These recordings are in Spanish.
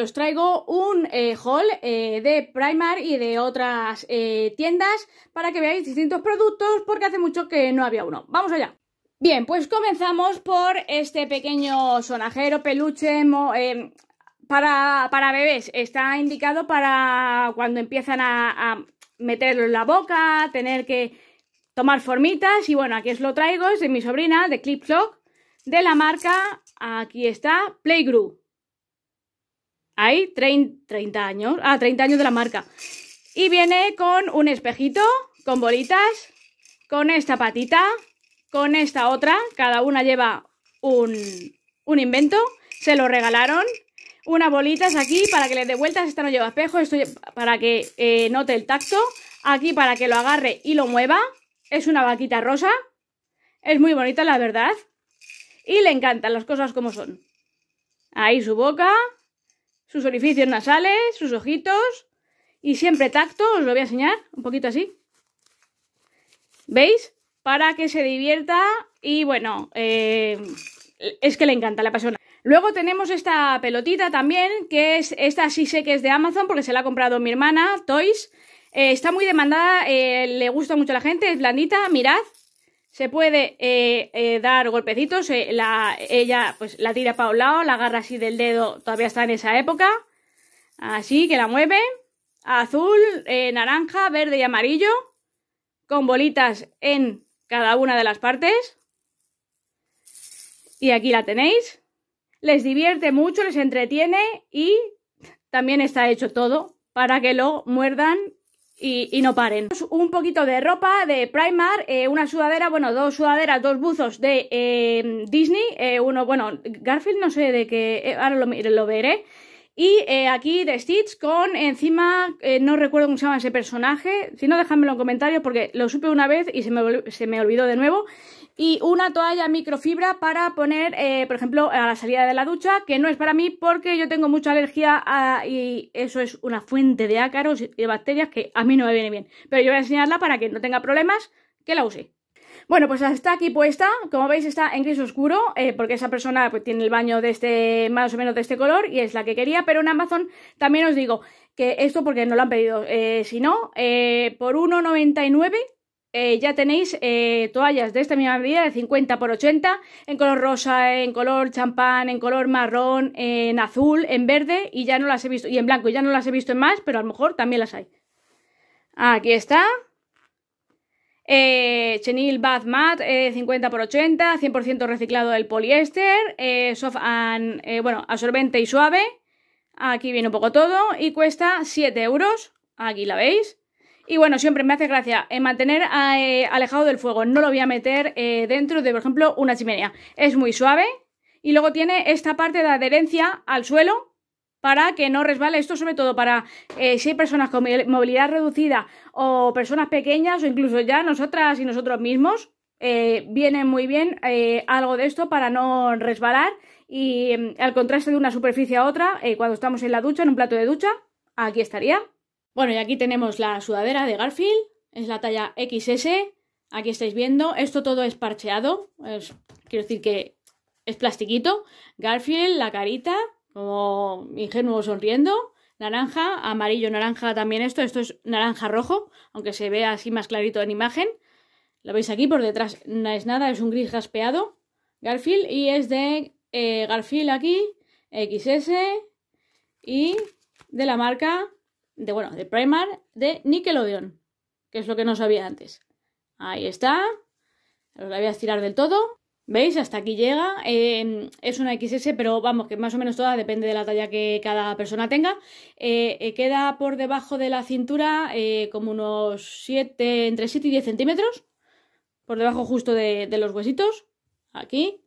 os traigo un eh, haul eh, de Primark y de otras eh, tiendas para que veáis distintos productos porque hace mucho que no había uno. ¡Vamos allá! Bien, pues comenzamos por este pequeño sonajero, peluche, para, bebés. Está indicado para cuando empiezan a, meterlo en la boca, tener que tomar formitas. Y bueno, aquí os lo traigo, es de mi sobrina, de Clock de la marca, aquí está, Playgroup. Ahí, 30 años. Ah, 30 años de la marca. Y viene con un espejito, con bolitas, con esta patita, con esta otra. Cada una lleva un, invento. Se lo regalaron. Unas bolitas aquí para que le dé vueltas. Esta no lleva espejo. Esto para que eh, note el tacto. Aquí para que lo agarre y lo mueva. Es una vaquita rosa. Es muy bonita, la verdad. Y le encantan las cosas como son. Ahí su boca sus orificios nasales, sus ojitos y siempre tacto, os lo voy a enseñar un poquito así. ¿Veis? Para que se divierta y bueno, eh, es que le encanta la persona. Luego tenemos esta pelotita también, que es esta sí sé que es de Amazon porque se la ha comprado mi hermana, Toys. Eh, está muy demandada, eh, le gusta mucho a la gente, es blandita, mirad, se puede eh, eh, dar golpecitos. Eh, ella pues la tira para un lado, la agarra así del dedo, todavía está en esa época. Así que la mueve. Azul, naranja, verde y amarillo. Con bolitas en cada una de las partes. Y aquí la tenéis. Les divierte mucho, les entretiene y también está hecho todo para que lo muerdan y, no paren. Un poquito de ropa de Primark, eh, una sudadera, bueno, dos sudaderas, dos buzos de eh, Disney, eh, uno, bueno, Garfield no sé de qué, ahora lo, lo veré. Y eh, aquí de Stitch con encima, eh, no recuerdo cómo se llama ese personaje, si no dejádmelo en comentarios porque lo supe una vez y se me, olvidó de nuevo. Y una toalla microfibra para poner, eh, por ejemplo, a la salida de la ducha, que no es para mí porque yo tengo mucha alergia y eso es una fuente de ácaros y de bacterias que a mí no me viene bien. Pero yo voy a enseñarla para que no tenga problemas, que la use. Bueno, pues está aquí puesta, como veis está en gris oscuro, eh, porque esa persona pues, tiene el baño de este, más o menos de este color y es la que quería, pero en Amazon también os digo que esto porque no lo han pedido, eh, si no, eh, por 1,99 ya tenéis toallas de esta misma medida, de 50 por 80, en color rosa, en color champán, en color marrón, en azul, en verde, y ya no las he visto, y en blanco, y ya no las he visto en más, pero a lo mejor también las hay. Aquí está, eh, chenil Bath Mat 50x80, eh, 100% reciclado del poliéster, eh, soft bueno, absorbente y suave. Aquí viene un poco todo y cuesta 7 euros. Aquí la veis. Y bueno, siempre me hace gracia mantener alejado del fuego. No lo voy a meter dentro de, por ejemplo, una chimenea. Es muy suave. Y luego tiene esta parte de adherencia al suelo para que no resbale. Esto sobre todo para eh, si hay personas con movilidad reducida o personas pequeñas o incluso ya nosotras y nosotros mismos. Eh, viene muy bien eh, algo de esto para no resbalar y em, al contraste de una superficie a otra, cuando estamos en la ducha, en un plato de ducha, aquí estaría. Bueno, y aquí tenemos la sudadera de Garfield, es la talla XS, aquí estáis viendo, esto todo es parcheado, quiero decir que es plastiquito, Garfield, la carita, como ingenuo sonriendo, naranja, amarillo, naranja también esto, esto es naranja rojo, aunque se vea así más clarito en imagen. Lo veis aquí por detrás, no es nada, es un gris gaspeado, Garfield, y es de eh, Garfield aquí, XS, y de la marca, de bueno, de Primar de Nickelodeon, que es lo que no sabía antes. Ahí está, Lo la voy a estirar del todo. ¿Veis? Hasta aquí llega. Em, es una XS, pero vamos, que más o menos toda depende de la talla que cada persona tenga. Eh, eh, queda por debajo de la cintura eh, como unos 7, entre 7 y 10 centímetros. Por debajo justo de, los huesitos. Aquí.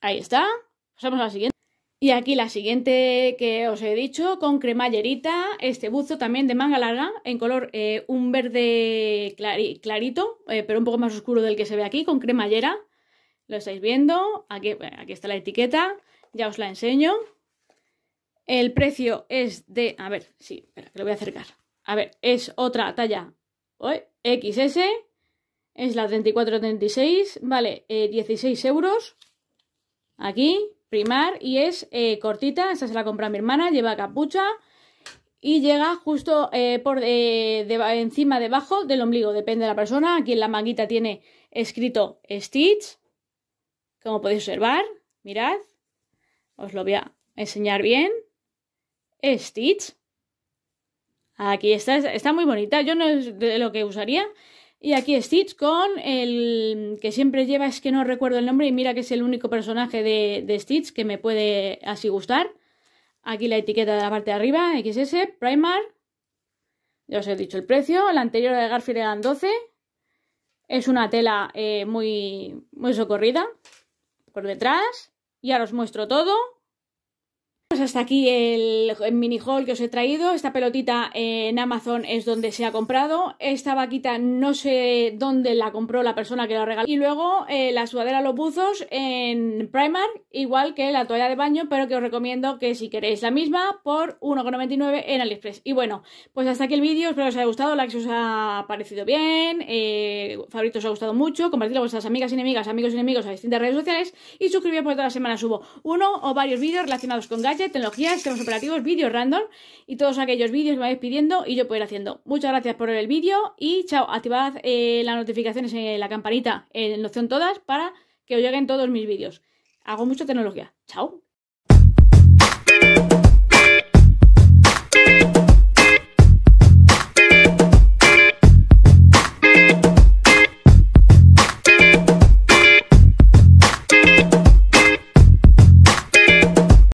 Ahí está. Pasamos a la siguiente. Y aquí la siguiente que os he dicho, con cremallerita, este buzo también de manga larga, en color un verde clarito, pero un poco más oscuro del que se ve aquí, con cremallera. Lo estáis viendo, aquí, eh, aquí está la etiqueta, ya os la enseño. El precio es de, a ver, sí, espera, que lo voy a acercar. A ver, es otra talla XS, es la 3436. vale 16 eh, euros. Aquí, primar, y es eh, cortita, esta se la compra mi hermana, lleva capucha y llega justo por encima, debajo del ombligo, depende de la persona. Aquí en la manguita tiene escrito Stitch como podéis observar, mirad, os lo voy a enseñar bien. Stitch. Aquí está, está muy bonita, yo no es de lo que usaría. Y aquí Stitch con el que siempre lleva, es que no recuerdo el nombre, y mira que es el único personaje de, Stitch que me puede así gustar. Aquí la etiqueta de la parte de arriba, XS, Primar. Ya os he dicho el precio. La anterior de Garfield eran 12. Es una tela eh, muy, muy socorrida por detrás. Ya os muestro todo. Pues hasta aquí el, mini haul que os he traído. Esta pelotita en Amazon es donde se ha comprado. Esta vaquita no sé dónde la compró la persona que la regaló. Y luego eh, la sudadera Los Buzos en Primark, igual que la toalla de baño, pero que os recomiendo que si queréis la misma por 1,99 en AliExpress. Y bueno, pues hasta aquí el vídeo. Espero que os haya gustado, like si os ha parecido bien, eh, favorito os ha gustado mucho, compartidlo con vuestras amigas y enemigas, amigos y enemigos a distintas redes sociales y suscribíos porque todas las semanas subo uno o varios vídeos relacionados con gadgets tecnología, sistemas operativos, vídeos random y todos aquellos vídeos que me vais pidiendo y yo puedo ir haciendo. Muchas gracias por el vídeo y chao, activad eh, las notificaciones en la campanita en opción Todas para que os lleguen todos mis vídeos. Hago mucha tecnología. Chao.